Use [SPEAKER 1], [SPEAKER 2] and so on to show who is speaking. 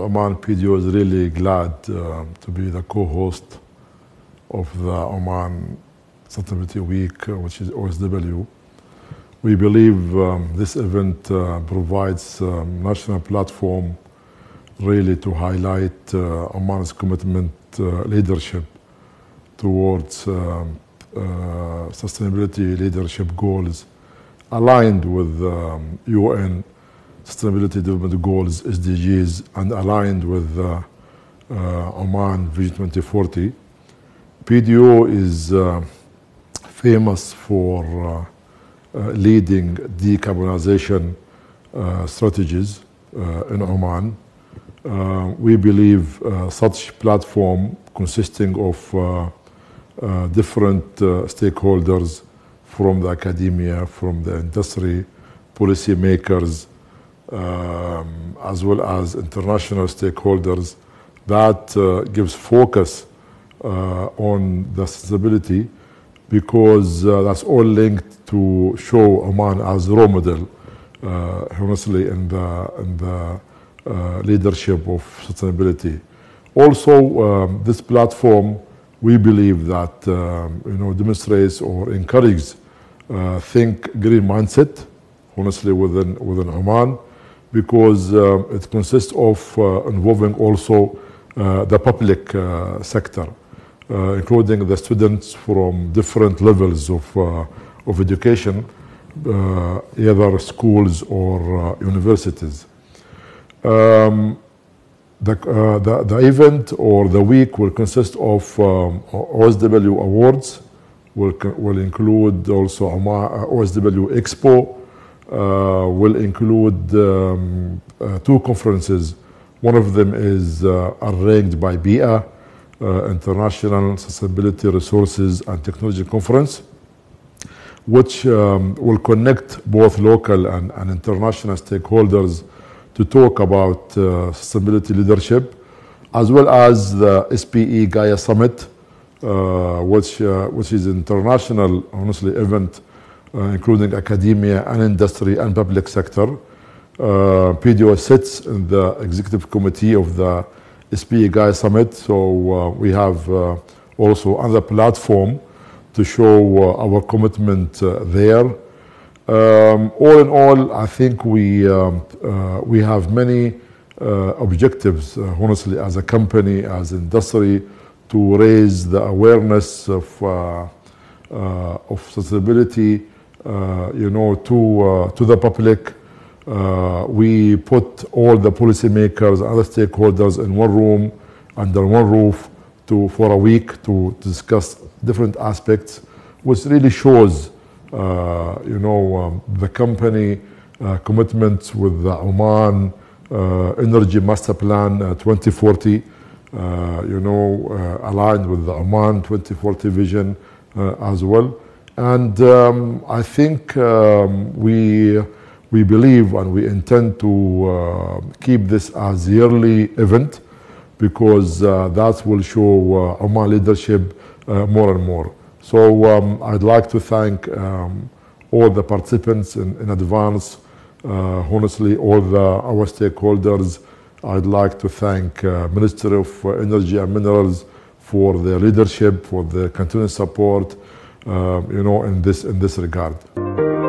[SPEAKER 1] Oman PDO is really glad uh, to be the co-host of the Oman Sustainability Week, uh, which is OSW. We believe um, this event uh, provides a um, national platform really to highlight uh, Oman's commitment uh, leadership towards um, uh, sustainability leadership goals aligned with um, UN Sustainability Development Goals, SDGs, and aligned with uh, uh Oman Vision 2040. PDO is uh, famous for uh, leading decarbonization strategies in Oman. we believe such platform consisting of uh, different uh, stakeholders from the academia, from the industry, policymakers, um, as well as international stakeholders that uh, gives focus uh, on the sustainability because uh, that's all linked to show Oman as role model, uh, honestly, in the, in the uh, leadership of sustainability. Also, um, this platform, we believe that um, you know demonstrates or encourages uh, think green mindset, honestly, within within Oman because uh, it consists of uh, involving also uh, the public sector, including the students from different levels of, of education, either schools or universities. Um, the, uh, the, the, event or the week will consist of um, OSW awards, will, will include also OSW Expo, uh, will include um, uh, two conferences. One of them is uh, arranged by BIA, International Sustainability Resources and Technology Conference, which um, will connect both local and, and, international stakeholders to talk about uh, sustainability leadership, as well as the SPE Gaia Summit, uh, which, uh, which is an international, honestly, event uh, including academia and industry and public sector. Uh, PDO sits in the executive committee of the SPA Summit, so uh, we have also another platform to show our commitment there. Um, all in all, I think we um, uh, we have many uh, objectives, uh, honestly, as a company, as industry, to raise the awareness of of sustainability uh, you know, to, uh, to the public. Uh, we put all the policymakers, other stakeholders in one room, under one roof, to, for a week to discuss different aspects, which really shows, you know, um, the company commitment with the Oman Energy Master Plan 2040. Uh, you know, uh, aligned with the Oman 2040 vision uh, as well. And um, I think um, we, we believe and we intend to uh, keep this as yearly event because uh, that will show uh, Oman leadership uh, more and more. So um, I'd like to thank um, all the participants in, in advance, uh, honestly, all the, our stakeholders. I'd like to thank uh, Minister of Energy and Minerals for their leadership, for their continued support, uh, you know, in this, in this regard.